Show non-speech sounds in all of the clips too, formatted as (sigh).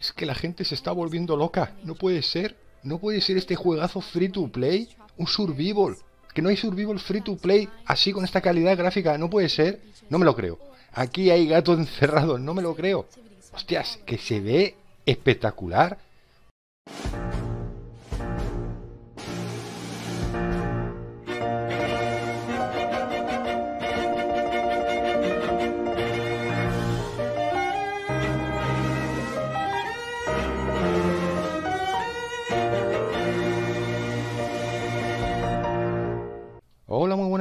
Es que la gente se está volviendo loca. No puede ser. No puede ser este juegazo free to play. Un survival. Que no hay survival free to play así con esta calidad gráfica. No puede ser. No me lo creo. Aquí hay gatos (laughs) encerrados. No me lo creo. Hostias, que se ve espectacular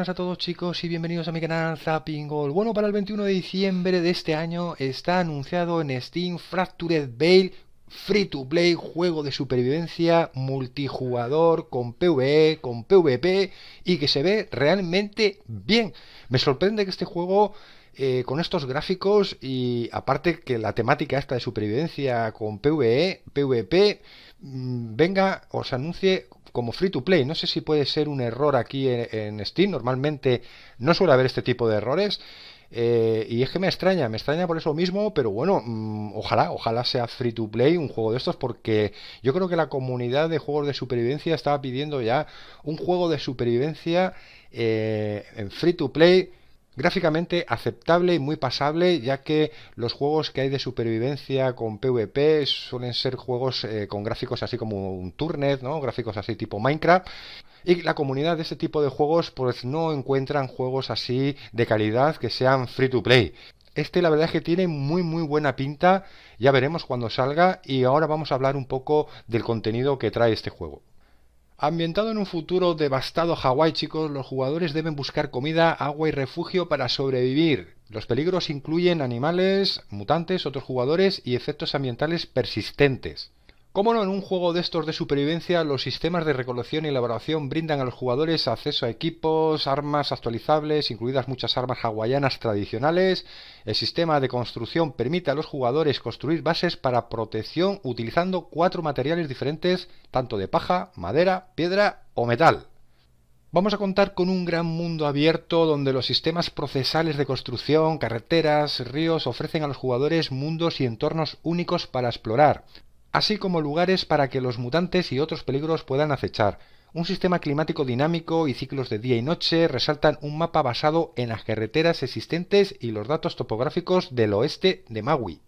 a todos chicos y bienvenidos a mi canal Zapping Bueno, para el 21 de diciembre de este año está anunciado en Steam Fractured Veil Free to Play, juego de supervivencia multijugador con PvE, con PvP y que se ve realmente bien. Me sorprende que este juego eh, con estos gráficos y aparte que la temática esta de supervivencia con PvE, PvP, mm, venga, os anuncie como free to play. No sé si puede ser un error aquí en, Steam. Normalmente no suele haber este tipo de errores. Eh, y es que me extraña, me extraña por eso mismo, pero bueno, mm, ojalá, ojalá sea free to play un juego de estos, porque yo creo que la comunidad de juegos de supervivencia estaba pidiendo ya un juego de supervivencia eh, en free to play Gráficamente aceptable y muy pasable, ya que los juegos que hay de supervivencia con PvP suelen ser juegos eh, con gráficos así como un Turnet, ¿no? Gráficos así tipo Minecraft. Y la comunidad de este tipo de juegos pues no encuentran juegos así de calidad que sean free to play. Este la verdad es que tiene muy muy buena pinta, ya veremos cuando salga y ahora vamos a hablar un poco del contenido que trae este juego. Ambientado en un futuro devastado Hawái, chicos, los jugadores deben buscar comida, agua y refugio para sobrevivir. Los peligros incluyen animales, mutantes, otros jugadores y efectos ambientales persistentes. Como no, en un juego de estos de supervivencia, los sistemas de recolección y elaboración brindan a los jugadores acceso a equipos, armas actualizables, incluidas muchas armas hawaianas tradicionales. El sistema de construcción permite a los jugadores construir bases para protección utilizando cuatro materiales diferentes, tanto de paja, madera, piedra o metal. Vamos a contar con un gran mundo abierto donde los sistemas procesales de construcción, carreteras, ríos ofrecen a los jugadores mundos y entornos únicos para explorar así como lugares para que los mutantes y otros peligros puedan acechar. Un sistema climático dinámico y ciclos de día y noche resaltan un mapa basado en las carreteras existentes y los datos topográficos del oeste de Maui.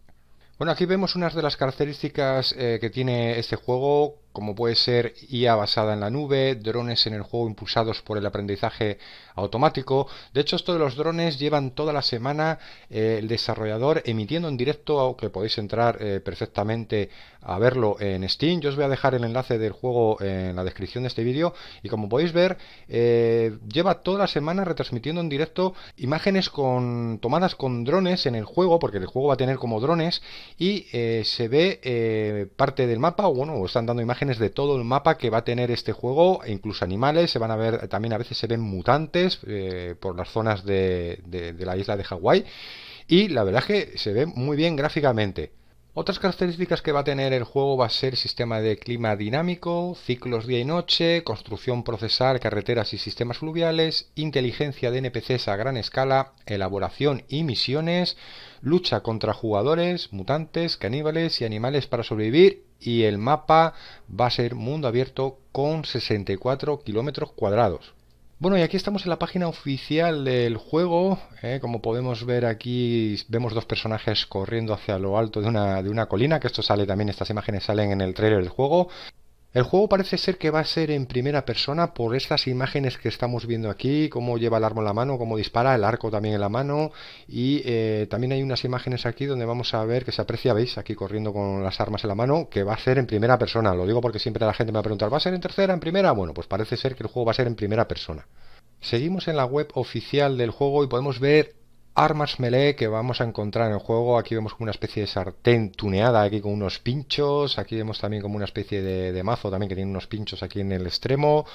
Bueno, aquí vemos unas de las características eh, que tiene este juego como puede ser IA basada en la nube, drones en el juego impulsados por el aprendizaje automático. De hecho, esto de los drones llevan toda la semana eh, el desarrollador emitiendo en directo, aunque podéis entrar eh, perfectamente a verlo en Steam. Yo os voy a dejar el enlace del juego en la descripción de este vídeo. Y como podéis ver, eh, lleva toda la semana retransmitiendo en directo imágenes con tomadas con drones en el juego, porque el juego va a tener como drones, y se ve parte del mapa, o bueno, están dando imágenes de todo el mapa que va a tener este juego, e incluso animales, se van a ver, también a veces se ven mutantes eh, por las zonas de, de la isla de Hawái. Y la verdad es que se ve muy bien gráficamente. Otras características que va a tener el juego va a ser sistema de clima dinámico, ciclos día y noche, construcción procesal, carreteras y sistemas fluviales, inteligencia de NPCs a gran escala, elaboración y misiones, lucha contra jugadores, mutantes, caníbales y animales para sobrevivir y el mapa va a ser mundo abierto con 64 kilómetros cuadrados. Bueno, y aquí estamos en la página oficial del juego. ¿eh? Como podemos ver aquí, vemos dos personajes corriendo hacia lo alto de una, de una colina, que esto sale también, estas imágenes salen en el trailer del juego. El juego parece ser que va a ser en primera persona por estas imágenes que estamos viendo aquí, cómo lleva el arma en la mano, cómo dispara, el arco también en la mano y eh, también hay unas imágenes aquí donde vamos a ver que se aprecia, veis, aquí corriendo con las armas en la mano, que va a ser en primera persona. Lo digo porque siempre la gente me va a preguntar, ¿va a ser en tercera, en primera? Bueno, pues parece ser que el juego va a ser en primera persona. Seguimos en la web oficial del juego y podemos ver armas melee que vamos a encontrar en el juego. Aquí vemos como una especie de sartén tuneada, aquí con unos pinchos. Aquí vemos también como una especie de, mazo también que tiene unos pinchos aquí en el extremo.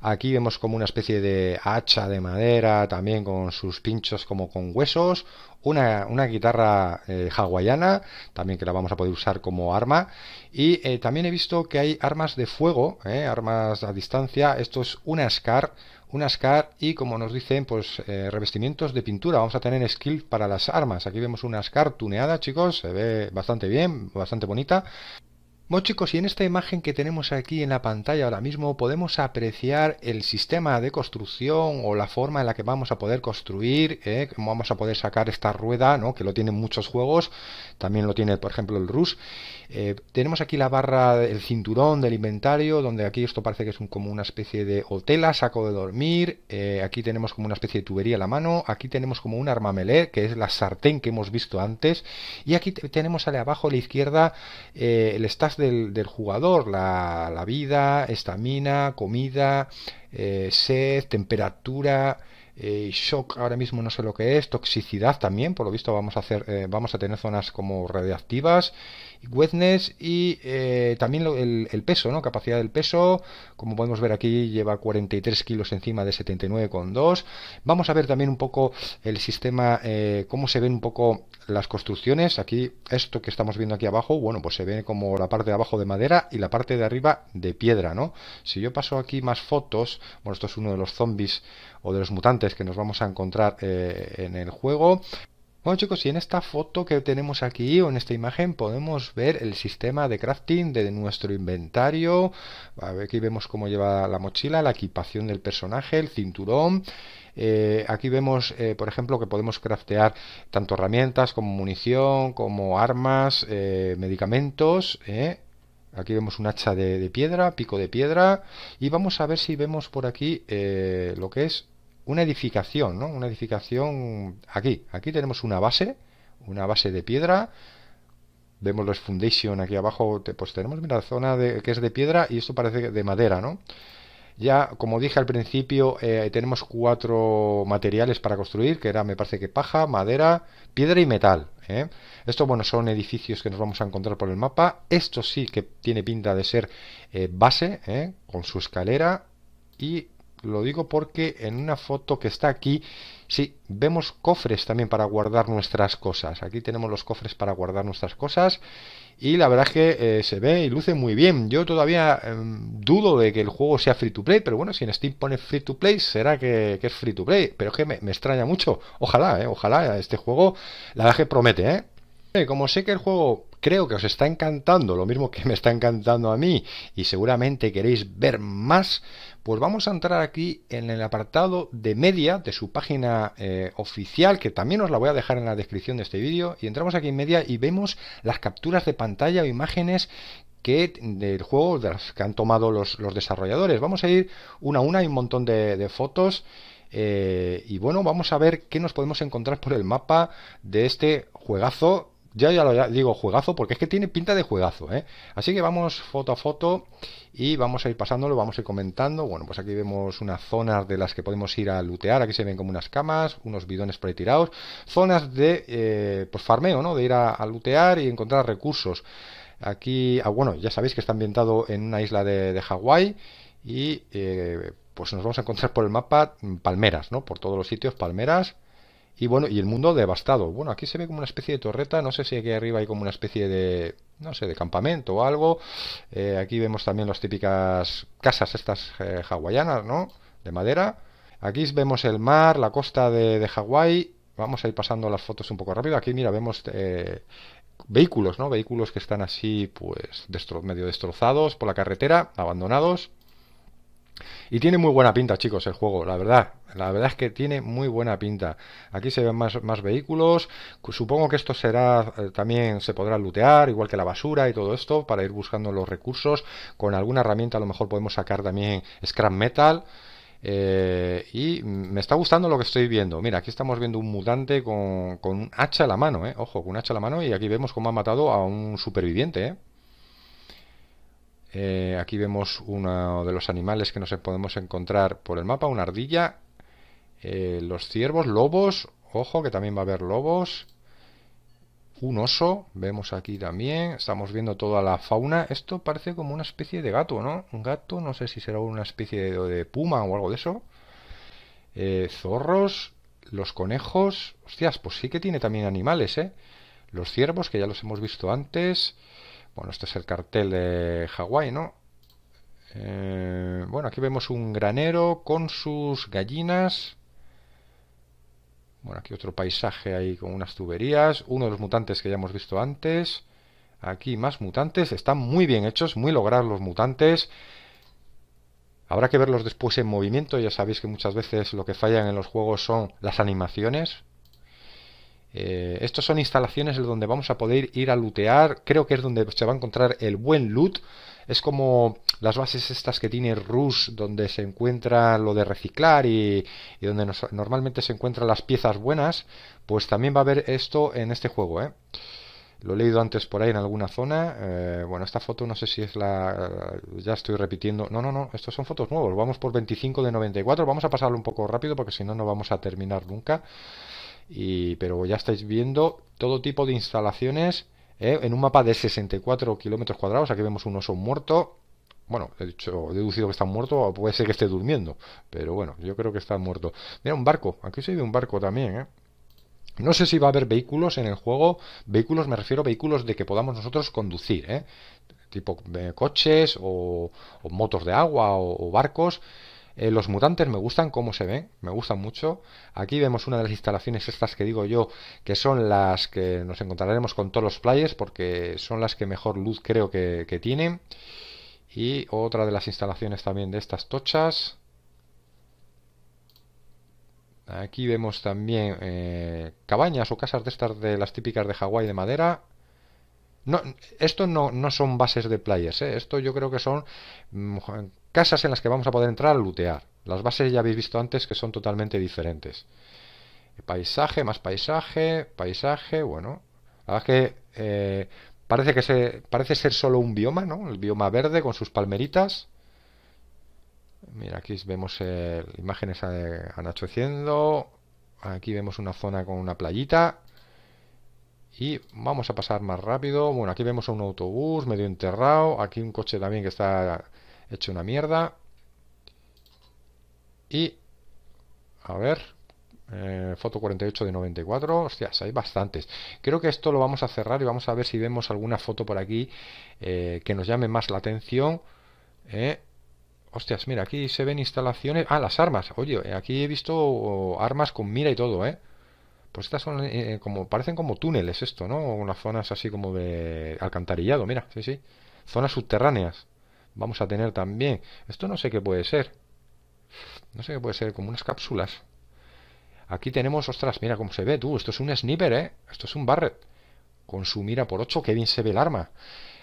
Aquí vemos como una especie de hacha de madera también con sus pinchos como con huesos. Una, una guitarra eh, hawaiana, también que la vamos a poder usar como arma. Y eh, también he visto que hay armas de fuego, eh, armas a distancia. Esto es una SCAR, una SCAR y como nos dicen, pues eh, revestimientos de pintura. Vamos a tener skill para las armas. Aquí vemos una SCAR tuneada, chicos. Se ve bastante bien, bastante bonita. Bueno chicos, y en esta imagen que tenemos aquí en la pantalla ahora mismo podemos apreciar el sistema de construcción o la forma en la que vamos a poder construir, ¿eh? cómo vamos a poder sacar esta rueda, que lo tienen muchos juegos, también lo tiene por ejemplo el Rush eh, tenemos aquí la barra, el cinturón del inventario, donde aquí esto parece que es como una especie de hotela, saco de dormir, eh, aquí tenemos como una especie de tubería a la mano, aquí tenemos como un armamelé, que es la sartén que hemos visto antes, y aquí tenemos al abajo a la izquierda el staff del, jugador, la, vida, estamina, comida, eh, sed, temperatura, eh, shock ahora mismo no sé lo que es, toxicidad también, por lo visto vamos a hacer, eh, vamos a tener zonas como radiactivas, wetness y también el, peso, ¿no? Capacidad del peso, como podemos ver aquí lleva 43 kilos encima de 79,2. Vamos a ver también un poco el sistema, cómo se ven un poco las construcciones, aquí esto que estamos viendo aquí abajo, bueno, pues se ve como la parte de abajo de madera y la parte de arriba de piedra, ¿no? Si yo paso aquí más fotos, bueno, esto es uno de los zombies o de los mutantes que nos vamos a encontrar eh, en el juego. Bueno chicos, y en esta foto que tenemos aquí o en esta imagen podemos ver el sistema de crafting de nuestro inventario. aquí vemos cómo lleva la mochila, la equipación del personaje, el cinturón eh, aquí vemos, eh, por ejemplo, que podemos craftear tanto herramientas como munición, como armas, eh, medicamentos. Aquí vemos un hacha de, piedra, pico de piedra. Y vamos a ver si vemos por aquí lo que es una edificación, ¿no? Una edificación aquí. Aquí tenemos una base, una base de piedra vemos los foundation aquí abajo, pues tenemos mira, zona que es de piedra y esto parece de madera, ¿no? Ya, como dije al principio, eh, tenemos cuatro materiales para construir, que era, me parece que paja, madera, piedra y metal. ¿eh? Estos, bueno, son edificios que nos vamos a encontrar por el mapa. Esto sí que tiene pinta de ser eh, base, ¿eh? con su escalera. Y lo digo porque en una foto que está aquí, sí, vemos cofres también para guardar nuestras cosas. Aquí tenemos los cofres para guardar nuestras cosas. Y la verdad es que eh, se ve y luce muy bien. Yo todavía em, dudo de que el juego sea free to play, pero bueno, si en Steam pone free to play, será que, es free to play. Pero es que me, extraña mucho. Ojalá, eh, ojalá este juego, la verdad es que promete, ¿eh? eh como sé que el juego creo que os está encantando, lo mismo que me está encantando a mí y seguramente queréis ver más, pues vamos a entrar aquí en el apartado de media de su página eh, oficial, que también os la voy a dejar en la descripción de este vídeo, y entramos aquí en media y vemos las capturas de pantalla o imágenes que del juego que han tomado los, desarrolladores. Vamos a ir una a una, y un montón de, fotos. Eh, y bueno, vamos a ver qué nos podemos encontrar por el mapa de este juegazo ya, ya lo digo juegazo, porque es que tiene pinta de juegazo, ¿eh? Así que vamos foto a foto y vamos a ir pasándolo, vamos a ir comentando. Bueno, pues aquí vemos unas zonas de las que podemos ir a lutear Aquí se ven como unas camas, unos bidones tirados Zonas de eh, pues farmeo, ¿no? De ir a, lutear y encontrar recursos. Aquí, ah, bueno, ya sabéis que está ambientado en una isla de, Hawái y eh, pues nos vamos a encontrar por el mapa palmeras, ¿no? Por todos los sitios palmeras. Y bueno, y el mundo devastado. Bueno, aquí se ve como una especie de torreta, no sé si aquí arriba hay como una especie de, no sé, de campamento o algo. Eh, aquí vemos también las típicas casas estas eh, hawaianas, ¿no? De madera. Aquí vemos el mar, la costa de, de Hawái. Vamos a ir pasando las fotos un poco rápido. Aquí, mira, vemos eh, vehículos, ¿no? Vehículos que están así, pues, medio destrozados por la carretera, abandonados. Y tiene muy buena pinta, chicos, el juego, la verdad. La verdad es que tiene muy buena pinta. Aquí se ven más, más vehículos. Supongo que esto será eh, también se podrá lootear, igual que la basura y todo esto, para ir buscando los recursos. Con alguna herramienta a lo mejor podemos sacar también scrap metal. Eh, y me está gustando lo que estoy viendo. Mira, aquí estamos viendo un mutante con, con un hacha a la mano, eh. Ojo, con un hacha a la mano y aquí vemos cómo ha matado a un superviviente, eh. Eh, aquí vemos uno de los animales que nos podemos encontrar por el mapa, una ardilla, eh, los ciervos, lobos, ojo que también va a haber lobos, un oso, vemos aquí también, estamos viendo toda la fauna, esto parece como una especie de gato, ¿no? Un gato, no sé si será una especie de, puma o algo de eso, eh, zorros, los conejos, hostias, pues sí que tiene también animales, ¿eh? Los ciervos, que ya los hemos visto antes, bueno, este es el cartel de Hawái, ¿no? Eh, bueno, aquí vemos un granero con sus gallinas. Bueno, aquí otro paisaje ahí con unas tuberías. Uno de los mutantes que ya hemos visto antes. Aquí más mutantes. Están muy bien hechos, muy logrados los mutantes. Habrá que verlos después en movimiento. Ya sabéis que muchas veces lo que fallan en los juegos son las animaciones. Eh, estos son instalaciones donde vamos a poder ir a lootear. Creo que es donde se va a encontrar el buen loot. Es como las bases estas que tiene Rus, donde se encuentra lo de reciclar y, donde normalmente se encuentran las piezas buenas. Pues también va a haber esto en este juego. ¿eh? Lo he leído antes por ahí en alguna zona. Eh, bueno, esta foto no sé si es la... Ya estoy repitiendo. No, no, no. Estos son fotos nuevos. Vamos por 25 de 94. Vamos a pasarlo un poco rápido porque si no, no vamos a terminar nunca pero ya estáis viendo todo tipo de instalaciones ¿eh? en un mapa de 64 kilómetros cuadrados. Aquí vemos un oso muerto. Bueno, he, dicho, he deducido que está muerto, o puede ser que esté durmiendo. Pero bueno, yo creo que está muerto. Mira, un barco. Aquí se ve un barco también, ¿eh? No sé si va a haber vehículos en el juego. Vehículos, me refiero a vehículos de que podamos nosotros conducir, ¿eh? tipo coches o, motos de agua o barcos eh, los mutantes me gustan cómo se ven, me gustan mucho. Aquí vemos una de las instalaciones estas que digo yo, que son las que nos encontraremos con todos los players, porque son las que mejor luz creo que, tienen. Y otra de las instalaciones también de estas tochas. Aquí vemos también eh, cabañas o casas de estas de las típicas de Hawái de madera. No, esto no, son bases de players, eh. esto yo creo que son mm, casas en las que vamos a poder entrar a lootear. Las bases ya habéis visto antes que son totalmente diferentes. Paisaje, más paisaje, paisaje, bueno. La verdad es que eh, parece, que ser solo un bioma, ¿no? El bioma verde con sus palmeritas. Mira, aquí vemos eh, imágenes anocheciendo. Aquí vemos una zona con una playita. Y vamos a pasar más rápido. Bueno, aquí vemos un autobús medio enterrado. Aquí un coche también que está hecho una mierda. Y, a ver, eh, foto 48 de 94, hostias, hay bastantes. Creo que esto lo vamos a cerrar y vamos a ver si vemos alguna foto por aquí eh, que nos llame más la atención. Eh. Hostias, mira, aquí se ven instalaciones. Ah, las armas. Oye, aquí he visto armas con mira y todo, ¿eh? Pues estas son como, parecen como túneles esto, ¿no? Unas zonas así como de alcantarillado, mira, sí, sí. Zonas subterráneas vamos a tener también, esto no sé qué puede ser, no sé qué puede ser, como unas cápsulas. Aquí tenemos, ostras, mira cómo se ve, tú, esto es un sniper, ¿eh? Esto es un Barret. Con su mira por 8, qué bien se ve el arma.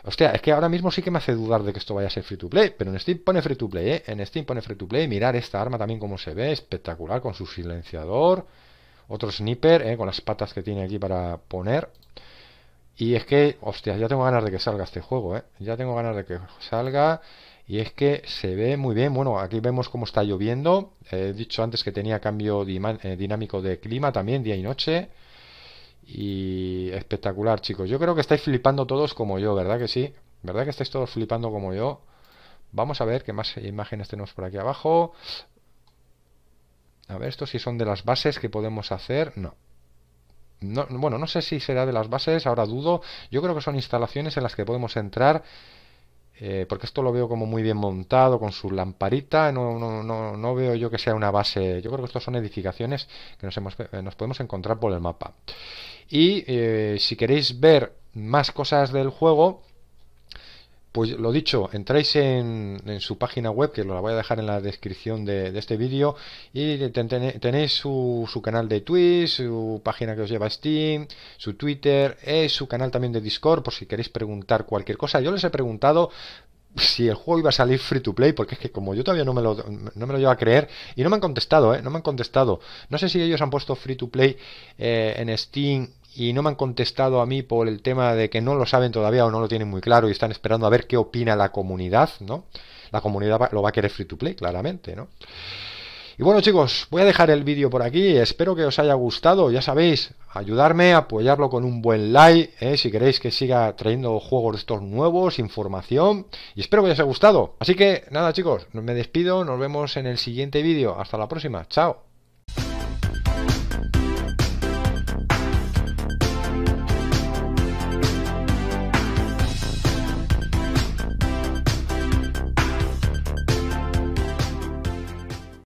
Hostia, es que ahora mismo sí que me hace dudar de que esto vaya a ser free to play, pero en Steam pone free to play, ¿eh? En Steam pone free to play, mirar esta arma también cómo se ve, espectacular, con su silenciador, otro sniper, ¿eh? Con las patas que tiene aquí para poner. Y es que, hostia, ya tengo ganas de que salga este juego, ¿eh? Ya tengo ganas de que salga. Y es que se ve muy bien. Bueno, aquí vemos cómo está lloviendo. He dicho antes que tenía cambio eh, dinámico de clima también, día y noche. Y espectacular, chicos. Yo creo que estáis flipando todos como yo, ¿verdad que sí? ¿Verdad que estáis todos flipando como yo? Vamos a ver qué más imágenes tenemos por aquí abajo. A ver, estos si son de las bases que podemos hacer. No, bueno, no sé si será de las bases, ahora dudo. Yo creo que son instalaciones en las que podemos entrar. Eh, porque esto lo veo como muy bien montado, con su lamparita, no, no, no, veo yo que sea una base, yo creo que estos son edificaciones que nos, eh, podemos encontrar por el mapa. Y eh, si queréis ver más cosas del juego, pues lo dicho, entráis en, su página web, que la voy a dejar en la descripción de, este vídeo, y tenéis su, canal de Twitch, su página que os lleva a Steam, su Twitter, es eh, su canal también de Discord, por si queréis preguntar cualquier cosa. Yo les he preguntado si el juego iba a salir free to play, porque es que como yo todavía no me lo, me lo llevo a creer, y no me han contestado, eh, No me han contestado. No sé si ellos han puesto free to play eh, en Steam y no me han contestado a mí por el tema de que no lo saben todavía o no lo tienen muy claro y están esperando a ver qué opina la comunidad, ¿no? La comunidad lo va a querer free to play, claramente, ¿no? Y bueno chicos, voy a dejar el vídeo por aquí, espero que os haya gustado, ya sabéis, ayudarme, apoyarlo con un buen like, ¿eh? si queréis que siga trayendo juegos estos nuevos, información, y espero que os haya gustado. Así que nada chicos, me despido, nos vemos en el siguiente vídeo, hasta la próxima, chao.